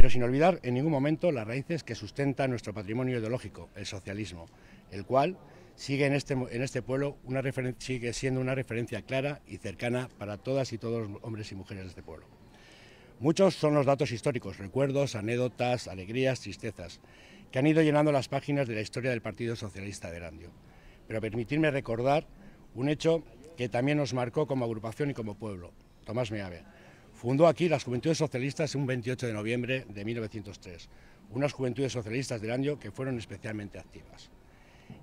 pero sin olvidar en ningún momento las raíces que sustenta nuestro patrimonio ideológico, el socialismo, el cual sigue este, en este pueblo sigue siendo una referencia clara y cercana para todas y todos los hombres y mujeres de este pueblo. Muchos son los datos históricos, recuerdos, anécdotas, alegrías, tristezas, que han ido llenando las páginas de la historia del Partido Socialista de Erandio. Pero permitirme recordar un hecho que también nos marcó como agrupación y como pueblo, Tomás Meave Fundó aquí las Juventudes Socialistas un 28 de noviembre de 1903, unas Juventudes Socialistas del año que fueron especialmente activas.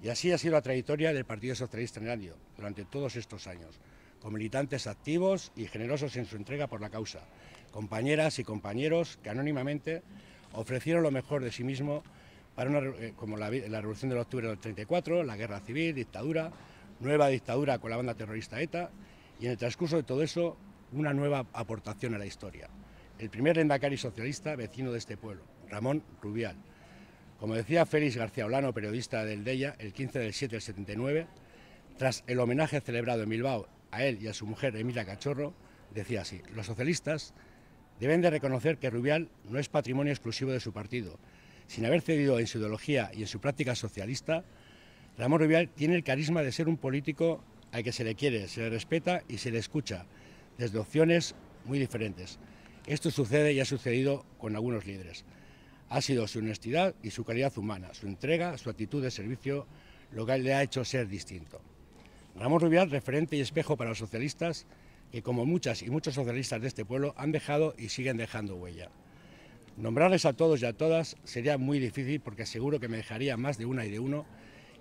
Y así ha sido la trayectoria del Partido Socialista en el año, durante todos estos años, con militantes activos y generosos en su entrega por la causa, compañeras y compañeros que anónimamente ofrecieron lo mejor de sí mismo para una, eh, como la, la Revolución del Octubre del 34, la Guerra Civil, dictadura, nueva dictadura con la banda terrorista ETA, y en el transcurso de todo eso una nueva aportación a la historia. El primer Endacari socialista vecino de este pueblo, Ramón Rubial. Como decía Félix García Olano, periodista del DEIA, el 15 del 7 del 79, tras el homenaje celebrado en Bilbao a él y a su mujer Emilia Cachorro, decía así, los socialistas deben de reconocer que Rubial no es patrimonio exclusivo de su partido. Sin haber cedido en su ideología y en su práctica socialista, Ramón Rubial tiene el carisma de ser un político al que se le quiere, se le respeta y se le escucha, desde opciones muy diferentes. Esto sucede y ha sucedido con algunos líderes. Ha sido su honestidad y su calidad humana, su entrega, su actitud de servicio, lo que le ha hecho ser distinto. Ramón Rubial, referente y espejo para los socialistas, que como muchas y muchos socialistas de este pueblo han dejado y siguen dejando huella. Nombrarles a todos y a todas sería muy difícil porque seguro que me dejaría más de una y de uno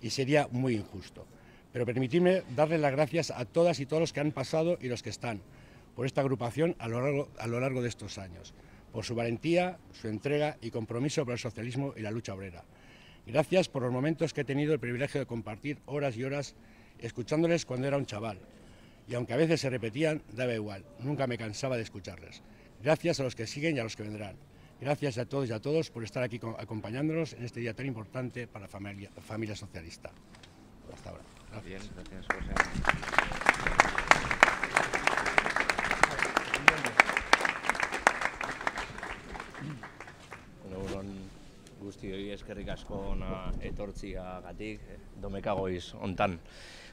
y sería muy injusto. Pero permitidme darles las gracias a todas y todos los que han pasado y los que están, por esta agrupación a lo largo, a lo largo de estos años, por su valentía, su entrega y compromiso por el socialismo y la lucha obrera. Gracias por los momentos que he tenido el privilegio de compartir horas y horas escuchándoles cuando era un chaval. Y aunque a veces se repetían, daba igual, nunca me cansaba de escucharles. Gracias a los que siguen y a los que vendrán. Gracias a todos y a todos por estar aquí acompañándonos en este día tan importante para la familia, familia socialista. Hasta ahora. Gracias. eskerrik asko eh,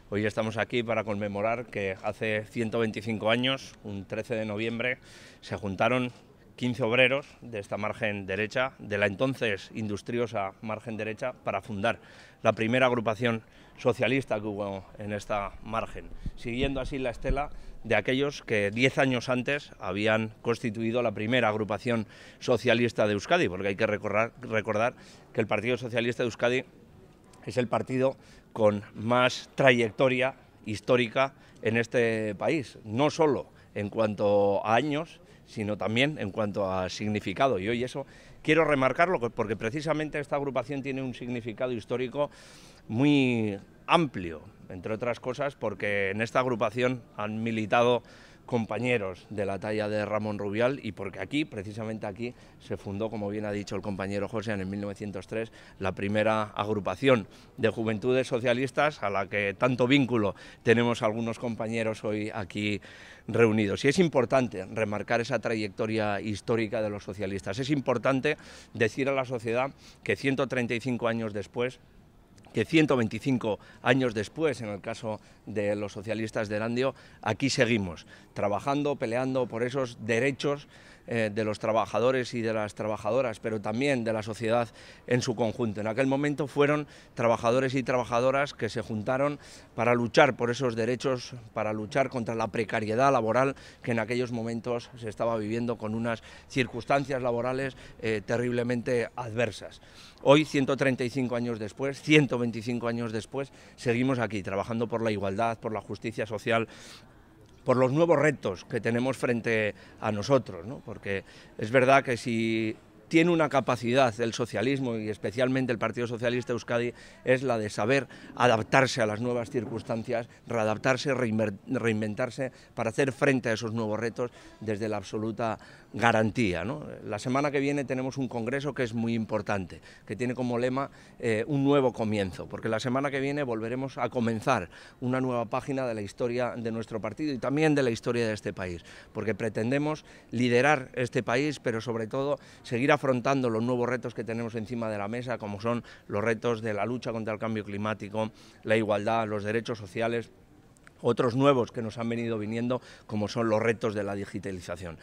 Hoy estamos aquí para conmemorar que hace 125 años, un 13 de noviembre, se juntaron 15 obreros de esta margen derecha, de la entonces industriosa margen derecha, para fundar la primera agrupación socialista que hubo en esta margen, siguiendo así la estela de aquellos que 10 años antes habían constituido la primera agrupación socialista de Euskadi, porque hay que recordar, recordar que el Partido Socialista de Euskadi es el partido con más trayectoria histórica en este país, no solo en cuanto a años, sino también en cuanto a significado. Y hoy eso quiero remarcarlo porque precisamente esta agrupación tiene un significado histórico muy amplio, entre otras cosas porque en esta agrupación han militado compañeros de la talla de Ramón Rubial y porque aquí, precisamente aquí, se fundó, como bien ha dicho el compañero José, en 1903, la primera agrupación de juventudes socialistas a la que tanto vínculo tenemos algunos compañeros hoy aquí reunidos. Y es importante remarcar esa trayectoria histórica de los socialistas. Es importante decir a la sociedad que 135 años después que 125 años después, en el caso de los socialistas de Erandio, aquí seguimos, trabajando, peleando por esos derechos eh, de los trabajadores y de las trabajadoras, pero también de la sociedad en su conjunto. En aquel momento fueron trabajadores y trabajadoras que se juntaron para luchar por esos derechos, para luchar contra la precariedad laboral que en aquellos momentos se estaba viviendo con unas circunstancias laborales eh, terriblemente adversas. Hoy, 135 años después, 125 años después, seguimos aquí trabajando por la igualdad, por la justicia social por los nuevos retos que tenemos frente a nosotros, ¿no? porque es verdad que si tiene una capacidad el socialismo y especialmente el Partido Socialista Euskadi es la de saber adaptarse a las nuevas circunstancias, readaptarse, reinventarse para hacer frente a esos nuevos retos desde la absoluta garantía. La semana que viene tenemos un congreso que es muy importante, que tiene como lema eh, un nuevo comienzo, porque la semana que viene volveremos a comenzar una nueva página de la historia de nuestro partido y también de la historia de este país, porque pretendemos liderar este país, pero sobre todo seguir a afrontando los nuevos retos que tenemos encima de la mesa, como son los retos de la lucha contra el cambio climático, la igualdad, los derechos sociales otros nuevos que nos han venido viniendo, como son los retos de la digitalización.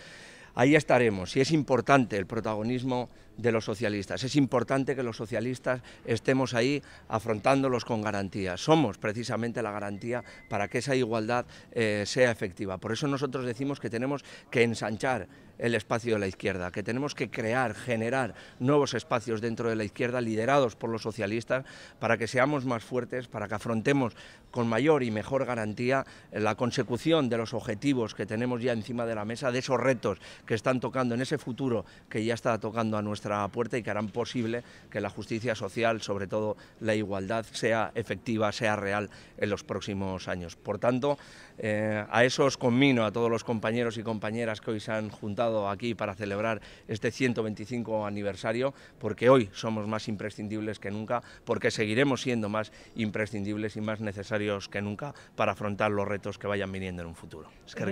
Ahí estaremos. Si es importante el protagonismo de los socialistas. Es importante que los socialistas estemos ahí afrontándolos con garantías. Somos precisamente la garantía para que esa igualdad eh, sea efectiva. Por eso nosotros decimos que tenemos que ensanchar el espacio de la izquierda, que tenemos que crear, generar nuevos espacios dentro de la izquierda liderados por los socialistas para que seamos más fuertes, para que afrontemos con mayor y mejor garantía eh, la consecución de los objetivos que tenemos ya encima de la mesa, de esos retos que están tocando en ese futuro que ya está tocando a nuestra puerta y que harán posible que la justicia social, sobre todo la igualdad, sea efectiva, sea real en los próximos años. Por tanto, eh, a eso os conmino, a todos los compañeros y compañeras que hoy se han juntado aquí para celebrar este 125 aniversario, porque hoy somos más imprescindibles que nunca, porque seguiremos siendo más imprescindibles y más necesarios que nunca para afrontar los retos que vayan viniendo en un futuro. Es que